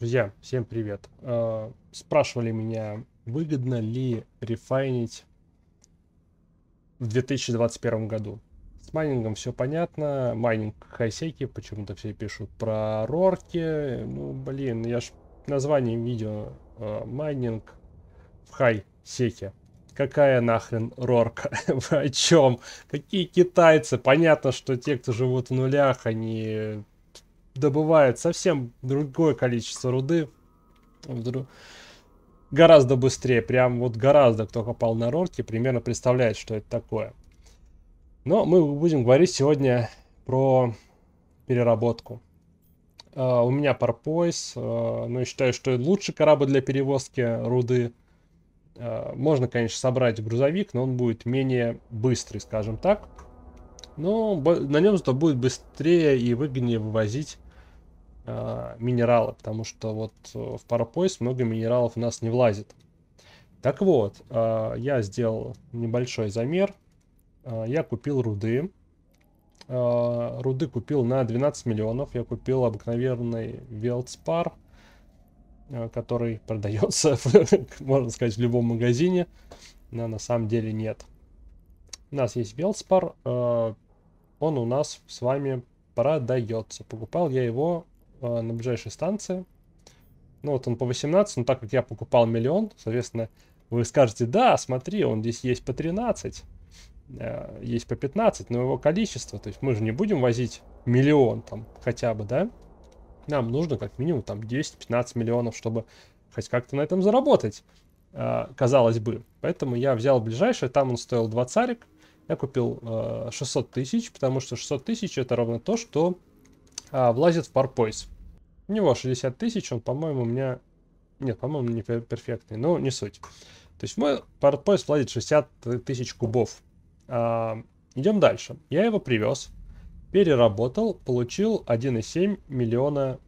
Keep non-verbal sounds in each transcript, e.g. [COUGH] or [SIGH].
Друзья, всем привет. Э, спрашивали меня, выгодно ли рефайнить в 2021 году. С майнингом все понятно. Майнинг хайсеки, почему-то все пишут про рорки. Ну, блин, я ж название видео э, майнинг в хайсеке. Какая нахрен рорка? [LAUGHS] Вы о чем? Какие китайцы? Понятно, что те, кто живут в нулях, они добывает совсем другое количество руды. Гораздо быстрее, прям вот гораздо, кто копал на рорке, примерно представляет, что это такое. Но мы будем говорить сегодня про переработку. А, у меня парпойс, а, но ну, я считаю, что лучше корабль для перевозки руды. А, можно, конечно, собрать грузовик, но он будет менее быстрый, скажем так. Но на нем зато будет быстрее и выгоднее вывозить э, минералы, потому что вот э, в паропоиск много минералов у нас не влазит. Так вот, э, я сделал небольшой замер. Э, я купил руды. Э, руды купил на 12 миллионов. Я купил обыкновенный велдспар, э, который [LAUGHS] продается, [LAUGHS] можно сказать, в любом магазине. Но на самом деле нет. У нас есть велдспар. Э, он у нас с вами продается. Покупал я его а, на ближайшей станции. Ну вот он по 18, но ну, так как я покупал миллион, соответственно, вы скажете, да, смотри, он здесь есть по 13, э, есть по 15, но его количество, то есть мы же не будем возить миллион там хотя бы, да? Нам нужно как минимум там 10-15 миллионов, чтобы хоть как-то на этом заработать, э, казалось бы. Поэтому я взял ближайший, там он стоил 20 царик, я купил э, 600 тысяч, потому что 600 тысяч это ровно то, что а, влазит в парпойс. У него 60 тысяч, он, по-моему, у меня... Нет, по-моему, не перфектный, но не суть. То есть в мой парпойс влазит 60 тысяч кубов. А, идем дальше. Я его привез, переработал, получил 1,7 миллиона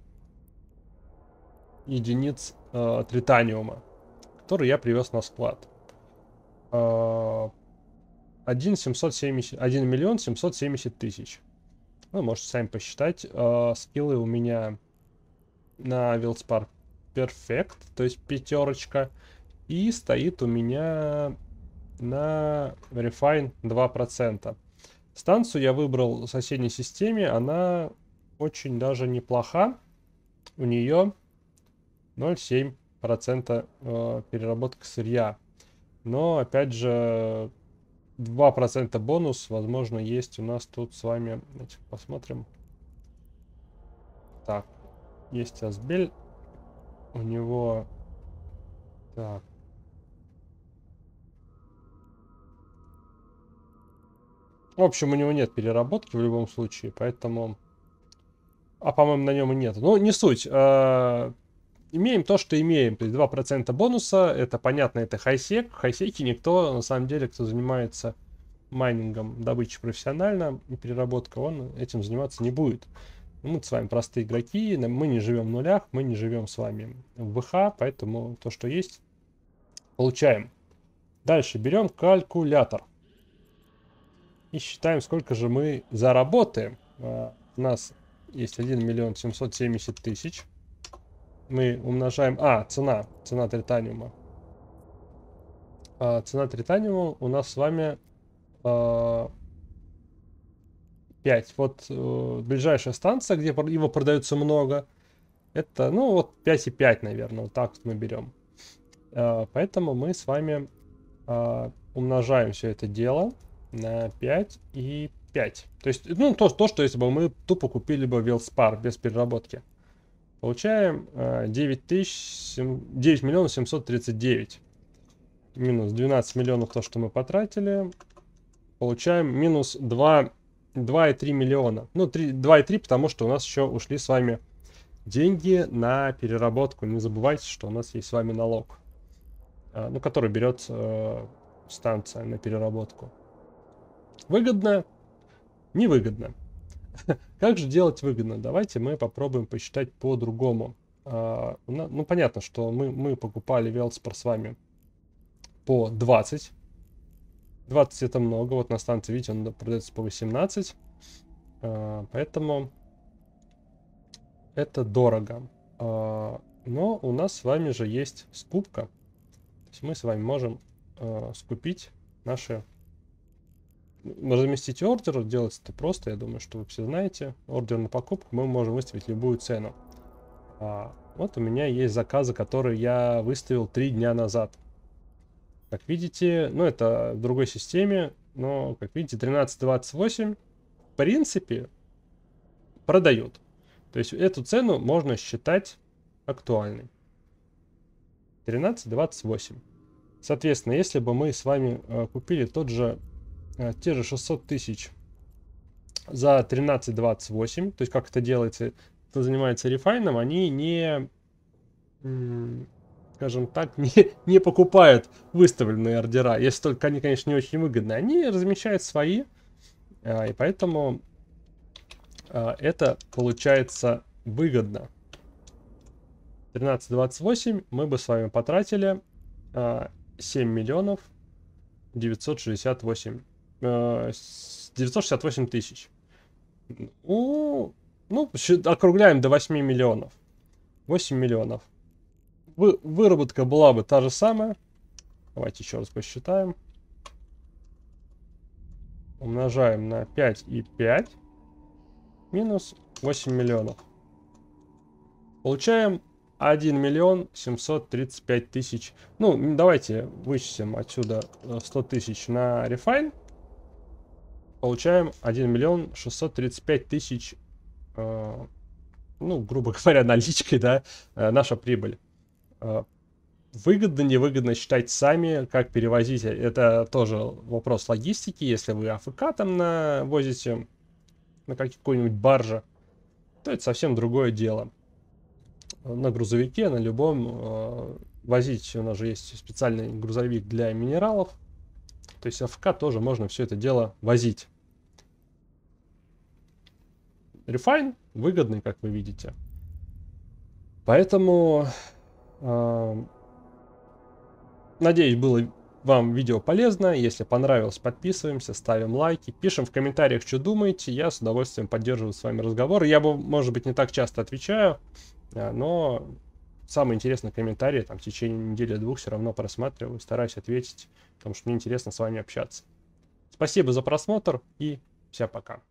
единиц э, тританиума, который я привез на склад. Э, 1, 770, 1 миллион 770 тысяч. Ну, можете сами посчитать. Э, скиллы у меня на Вилдспар перфект, то есть пятерочка. И стоит у меня на Refine 2%. Станцию я выбрал в соседней системе, она очень даже неплоха. У нее 0,7% а, переработка сырья. Но, опять же, 2% бонус, возможно, есть у нас тут с вами. Давайте посмотрим. Так, есть Азбель. У него... Так. В общем, у него нет переработки в любом случае, поэтому... А, по-моему, на нем и нет. Ну, не суть. А, имеем то, что имеем. То есть 2% бонуса, это понятно, это хайсек. Хайсеки никто, на самом деле, кто занимается майнингом добычи профессионально и переработка, он этим заниматься не будет. Мы с вами простые игроки, мы не живем в нулях, мы не живем с вами в ВХ, поэтому то, что есть, получаем. Дальше берем калькулятор и считаем, сколько же мы заработаем. А, у нас есть 1 миллион 770 тысяч мы умножаем... А, цена. Цена тританиума. А, цена тританиума у нас с вами э, а, 5. Вот э, ближайшая станция, где его продается много, это, ну, вот и 5,5, наверное. Вот так вот мы берем. Э, поэтому мы с вами э, умножаем все это дело на 5 и 5. То есть, ну, то, то что если бы мы тупо купили бы велспар без переработки. Получаем 9, тысяч, 9 миллионов 739. Минус 12 миллионов то, что мы потратили. Получаем минус 2 2,3 миллиона. Ну, и 2,3, потому что у нас еще ушли с вами деньги на переработку. Не забывайте, что у нас есть с вами налог, э, ну, который берет э, станция на переработку. Выгодно? Невыгодно. [LAUGHS] Как же делать выгодно? Давайте мы попробуем посчитать по-другому. А, ну, понятно, что мы, мы покупали велоспор с вами по 20. 20 это много. Вот на станции, видите, он продается по 18. А, поэтому это дорого. А, но у нас с вами же есть скупка. То есть мы с вами можем скупить наши Разместить ордер, делать это просто, я думаю, что вы все знаете. Ордер на покупку, мы можем выставить любую цену. А, вот у меня есть заказы, которые я выставил три дня назад. Как видите, ну это в другой системе, но, как видите, 13.28 в принципе продают. То есть эту цену можно считать актуальной. 13.28. Соответственно, если бы мы с вами э, купили тот же Э, те же 600 тысяч за 13.28, то есть как это делается, кто занимается рефайном, они не, скажем так, [LAUGHS] не, не покупают выставленные ордера, если только они, конечно, не очень выгодны. Они размещают свои, э, и поэтому э, это получается выгодно. 13.28 мы бы с вами потратили э, 7 миллионов 968 968 э, тысяч. У, ну, округляем до 8 миллионов. 8 миллионов. Вы, выработка была бы та же самая. Давайте еще раз посчитаем. Умножаем на 5 и 5. Минус 8 миллионов. Получаем 1 миллион 735 тысяч. Ну, давайте вычтем отсюда 100 э, тысяч на рефайн получаем 1 миллион 635 тысяч, э, ну, грубо [LAUGHS] говоря, наличкой, да, э, наша прибыль. Э, выгодно, невыгодно считать сами, как перевозить, это тоже вопрос логистики, если вы АФК там навозите на какой-нибудь барже, то это совсем другое дело. На грузовике, на любом, э, возить, у нас же есть специальный грузовик для минералов, то есть АФК тоже можно все это дело возить. Рефайн выгодный, как вы видите. Поэтому, э, надеюсь, было вам видео полезно. Если понравилось, подписываемся, ставим лайки, пишем в комментариях, что думаете. Я с удовольствием поддерживаю с вами разговор. Я, бы, может быть, не так часто отвечаю, а, но самые интересные комментарии там в течение недели-двух все равно просматриваю, стараюсь ответить, потому что мне интересно с вами общаться. Спасибо за просмотр и всем пока.